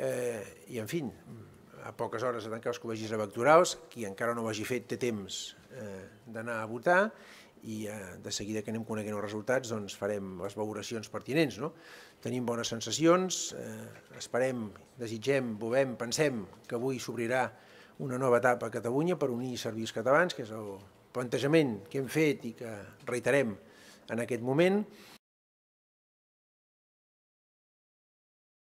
eh, i en fi, a poques hores de tancar els col·legis electorals, qui encara no ho hagi fet té temps eh, d'anar a votar i eh, de seguida que anem coneguent els resultats doncs farem les valoracions pertinents. No? Tenim bones sensacions, eh, esperem, desitgem, volem, pensem que avui s'obrirà una nova etapa a Catalunya per unir servis catalans, que és el plantejament que hem fet i que reiterem en aquest moment.